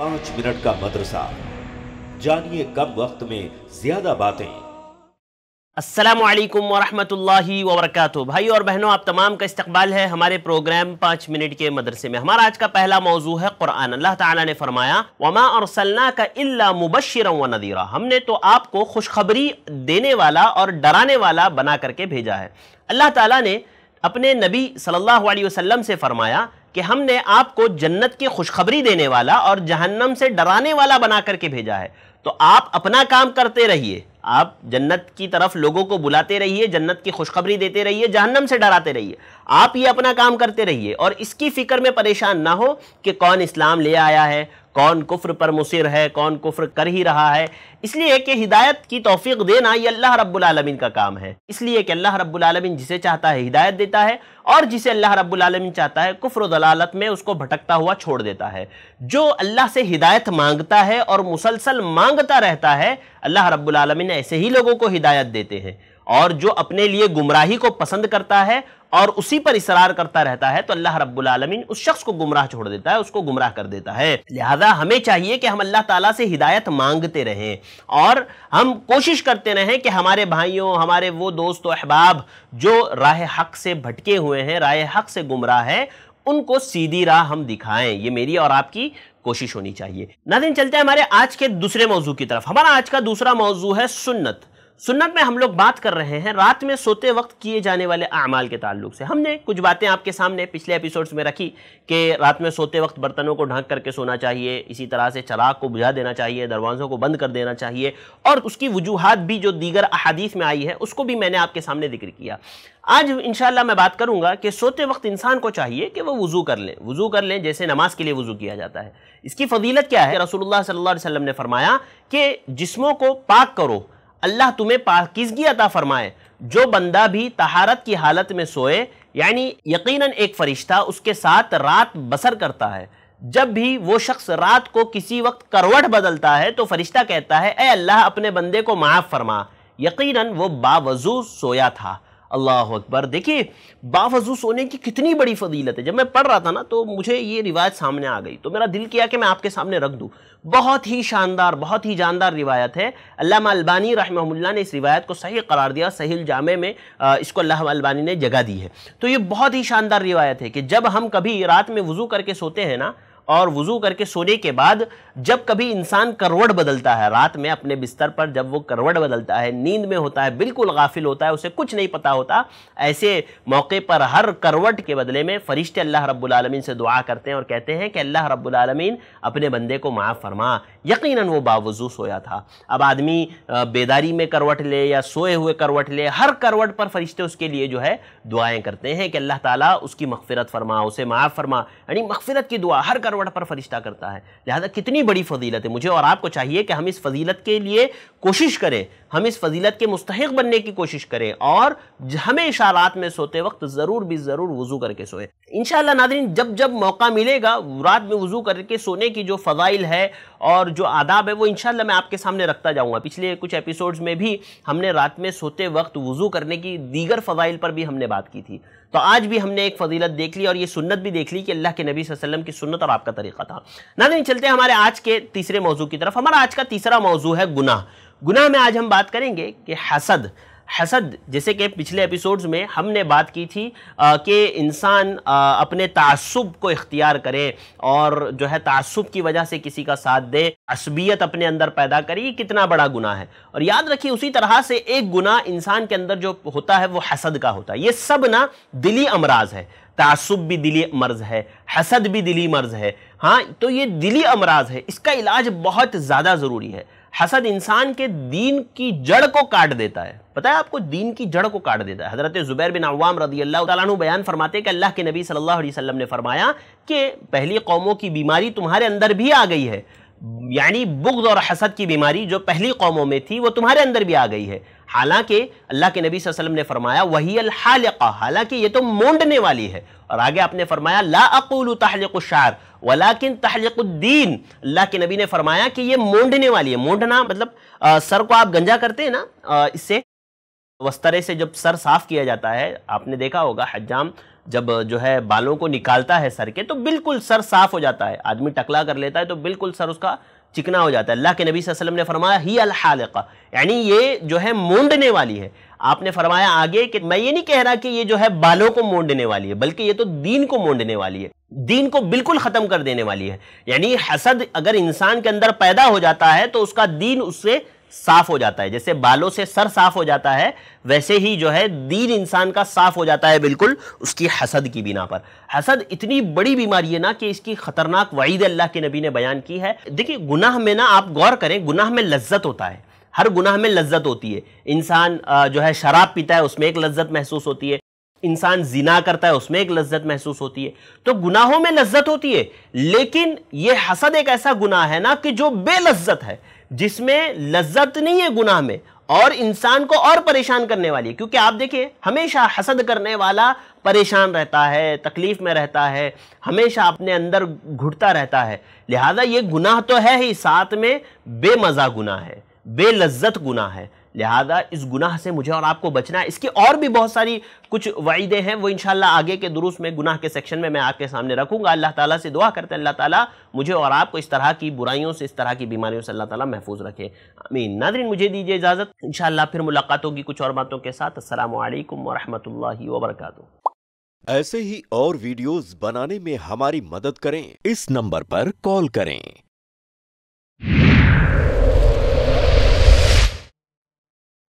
पांच मिनट का मदरसा जानिए कम वक्त में ज्यादा बातें असलम वरहमतुल्लाहि वबरकatuh भाई और बहनों आप तमाम का इस्तकबाल है हमारे प्रोग्राम पाँच मिनट के मदरसे में हमारा आज का पहला मौजू है कुरान अल्लाह ताला ने फरमाया वमा और सलना का इल्ला मुबशर व नदीरा हमने तो आपको खुशखबरी देने वाला और डराने वाला बना करके भेजा है अल्लाह ताला ने अपने नबी सल्लल्लाहु अलैहि वसल्लम से फरमाया कि हमने आपको जन्नत की खुशखबरी देने वाला और जहन्नम से डराने वाला बना करके भेजा है तो आप अपना काम करते रहिए आप जन्नत की तरफ लोगों को बुलाते रहिए जन्नत की खुशखबरी देते रहिए जहन्नम से डराते रहिए आप ये अपना काम करते रहिए और इसकी फ़िक्र में परेशान ना हो कि कौन इस्लाम ले आया है कौन कुफ्र पर मुसिर है कौन कुफ्र कर ही रहा है इसलिए कि हिदायत की तोफ़ी देना ये अल्लाह रब्बुलमीन का काम है इसलिए कि अल्लाह रब्बुलमीन जिसे चाहता है हिदायत देता है और जिसे अल्लाह रब्बुलमीन चाहता है कुफ्र दलालत में उसको भटकता हुआ छोड़ देता है जो अल्लाह से हिदायत मांगता है और मुसलसल मांगता रहता है अल्लाह रब्बुलमीन ऐसे ही लोगों को हिदायत देते हैं और जो अपने लिए गुमराही को पसंद करता है और उसी पर इसरार करता रहता है तो अल्लाह रब्बुल आलमीन उस शख्स को गुमराह छोड़ देता है उसको गुमराह कर देता है लिहाजा हमें चाहिए कि हम अल्लाह ताला से हिदायत मांगते रहें और हम कोशिश करते रहें कि हमारे भाइयों हमारे वो दोस्त अहबाब जो राह हक से भटके हुए हैं राह हक से गुमराह है उनको सीधी राह हम दिखाएं ये मेरी और आपकी कोशिश होनी चाहिए नादिन चलते हैं हमारे आज के दूसरे मौजू की तरफ हमारा आज का दूसरा मौजू है सुन्नत सुन्नत में हम लोग बात कर रहे हैं रात में सोते वक्त किए जाने वाले अमाल के ताल्लुक से हमने कुछ बातें आपके सामने पिछले एपिसोड्स में रखी कि रात में सोते वक्त बर्तनों को ढांक करके सोना चाहिए इसी तरह से चराग को बुझा देना चाहिए दरवाज़ों को बंद कर देना चाहिए और उसकी वजूहत भी जो दीगर अहादीस में आई है उसको भी मैंने आपके सामने जिक्र किया आज इन मैं बात करूंगा कि सोते वक्त इंसान को चाहिए कि वह वज़ू कर लें वज़ू कर लें जैसे नमाज के लिए वज़ू किया जाता है इसकी फजीलत क्या है रसूलुल्लाह सल्लल्लाहु अलैहि वसल्लम ने फरमाया कि जिस्मों को पाक करो अल्लाह तुम्हें पाकिजगी अता फरमाए जो बंदा भी तहारत की हालत में सोए यानी यकीनन एक फ़रिश्ता उसके साथ रात बसर करता है जब भी वो शख्स रात को किसी वक्त करवट बदलता है तो फरिश्ता कहता है ए अल्लाह अपने बंदे को माफ़ फरमा यकीनन वो बावजू सोया था अल्लाह अकबर देखिए बावजू सोने की कितनी बड़ी फजीलत है जब मैं पढ़ रहा था ना तो मुझे ये रिवायत सामने आ गई तो मेरा दिल किया कि मैं आपके सामने रख दूँ बहुत ही शानदार बहुत ही जानदार रिवायत है अल्लाह अलबानी रहमहुल्ला ने इस रिवायत को सही करार दिया सही जामे में इसको अल्लाह अलबानी ने जगह दी है तो ये बहुत ही शानदार रिवायत है कि जब हम कभी रात में वज़ू करके सोते हैं ना और वज़ू करके सोने के बाद जब कभी इंसान करवट बदलता है रात में अपने बिस्तर पर जब वो करवट बदलता है नींद में होता है बिल्कुल गाफिल होता है उसे कुछ नहीं पता होता ऐसे मौके पर हर करवट के बदले में फ़रिश्ते अल्लाह रब्बुल रब्बुलमीन से दुआ करते हैं और कहते हैं कि अल्लाह रब्बुल रब्बुलमीन अपने बंदे को माफ़ फरमा यकीन वो बावजू सोया था अब आदमी बेदारी में करवट ले या सोए हुए करवट ले हर करवट पर फरिश्ते उसके लिए जो है दुआएं करते हैं कि अल्लाह ताला उसकी मगफरत फरमा उसे माफ़ फरमा यानी मगफरत की दुआ हर करवट पर फरिश्ता करता है लिहाजा कितनी बड़ी फजीलत है मुझे और आपको चाहिए कि हम इस फजीलत के लिए कोशिश करें हम इस फजीलत के मुस्तक बनने की कोशिश करें और हमें इशारात में सोते वक्त ज़रूर भी ज़रूर वज़ू करके सोए इन नादरी जब जब मौका मिलेगा रात में वज़ू करके सोने की जो फ़जाइल है और जो आदाब है वो इन मैं आपके सामने रखता जाऊँगा पिछले कुछ एपिसोड्स में भी हमने रात में सोते वक्त वज़ू करने की दीगर फ़जाइल पर भी हमने बात की थी तो आज भी हमने एक फजीलत देख ली और ये सुन्नत भी देख ली कि अल्लाह के नबी वसल्लम की सुन्नत और आपका तरीका था नहीं चलते हमारे आज के तीसरे मौजू की तरफ हमारा आज का तीसरा मौजू है गुनाह गुनाह में आज हम बात करेंगे कि हसद हसद जैसे कि पिछले एपिसोड्स में हमने बात की थी कि इंसान अपने तसब को इख्तियार करे और जो है तसब की वजह से किसी का साथ दे असबियत अपने अंदर पैदा करे ये कितना बड़ा गुना है और याद रखिए उसी तरह से एक गुना इंसान के अंदर जो होता है वो हसद का होता है ये सब ना दिली अमराज है तसब भी दिली मर्ज है हसद भी दिली मर्ज है हाँ तो ये दिली अमराज है इसका इलाज बहुत ज़्यादा ज़रूरी है हसद इंसान के दीन की जड़ को काट देता है पता है आपको दीन की जड़ को काट देता है हज़रत ज़ुबैर बिन अवाम रदी अल्लाह तु बयान फरमाते हैं कि अल्लाह के नबी सल्लल्लाहु अलैहि वसल्लम ने फरमाया कि पहली कौमों की बीमारी तुम्हारे अंदर भी आ गई है यानी बुग्ज और हसद की बीमारी जो पहली कौमों में थी वो तुम्हारे अंदर भी आ गई है हालांकि अल्लाह के नबी वसल्लम ने फरमाया वही अलहालका हालांकि ये तो मोंडने वाली है और आगे आपने फरमाया ला अकूल तहलकुशार वलाकिन तहलकुद्दीन अल्लाह के नबी ने फरमाया कि ये मोंडने वाली है मोंडना मतलब आ, सर को आप गंजा करते हैं ना आ, इससे वस्तरे से जब सर साफ किया जाता है आपने देखा होगा हजाम जब जो है बालों को निकालता है सर के तो बिल्कुल सर साफ हो जाता है आदमी टकला कर लेता है तो बिल्कुल सर उसका चिकना हो जाता है अल्लाह के नबी वसल्लम ने फरमाया ही अलहालका यानी ये जो है मोंडने वाली है आपने फरमाया आगे कि मैं ये नहीं कह रहा कि ये जो है बालों को मोड़ने वाली है बल्कि ये तो दीन को मोड़ने वाली है दीन को बिल्कुल ख़त्म कर देने वाली है यानी हसद अगर इंसान के अंदर पैदा हो जाता है तो उसका दीन उससे साफ हो जाता है जैसे बालों से सर साफ हो जाता है वैसे ही जो है दीन इंसान का साफ हो जाता है बिल्कुल उसकी हसद की बिना पर हसद इतनी बड़ी बीमारी है ना कि इसकी खतरनाक वईद अल्लाह के नबी ने बयान की है देखिए गुनाह में ना आप गौर करें गुनाह में लज्जत होता है हर गुनाह में लज्जत होती है इंसान जो है शराब पीता है उसमें एक लज्जत महसूस होती है इंसान जिना करता है उसमें एक लज्जत महसूस होती है तो गुनाहों में लज्जत होती है लेकिन यह हसद एक ऐसा गुनाह है ना कि जो बेलज्जत है जिसमें लज्जत नहीं है गुनाह में और इंसान को और परेशान करने वाली है क्योंकि आप देखिए हमेशा हसद करने वाला परेशान रहता है तकलीफ में रहता है हमेशा अपने अंदर घुटता रहता है लिहाजा ये गुनाह तो है ही साथ में बेमज़ा गुनाह है बेलज्जत गुनाह है लिहाजा इस गुनाह से मुझे और आपको बचना है इसकी और भी बहुत सारी कुछ वायदे हैं वो इनशाला आगे के दुरुस्त में गुनाह के सेक्शन में मैं आपके सामने रखूंगा अल्लाह ताला से दुआ करते हैं अल्लाह ताला मुझे और आपको इस तरह की बुराइयों से इस तरह की बीमारियों से अल्लाह ताला महफूज रखे अमीन नादरीन मुझे दीजिए इजाज़त इन फिर मुलाकात होगी कुछ और बातों के साथ असल वरहमल वबरकू ऐसे ही और वीडियोज बनाने में हमारी मदद करें इस नंबर पर कॉल करें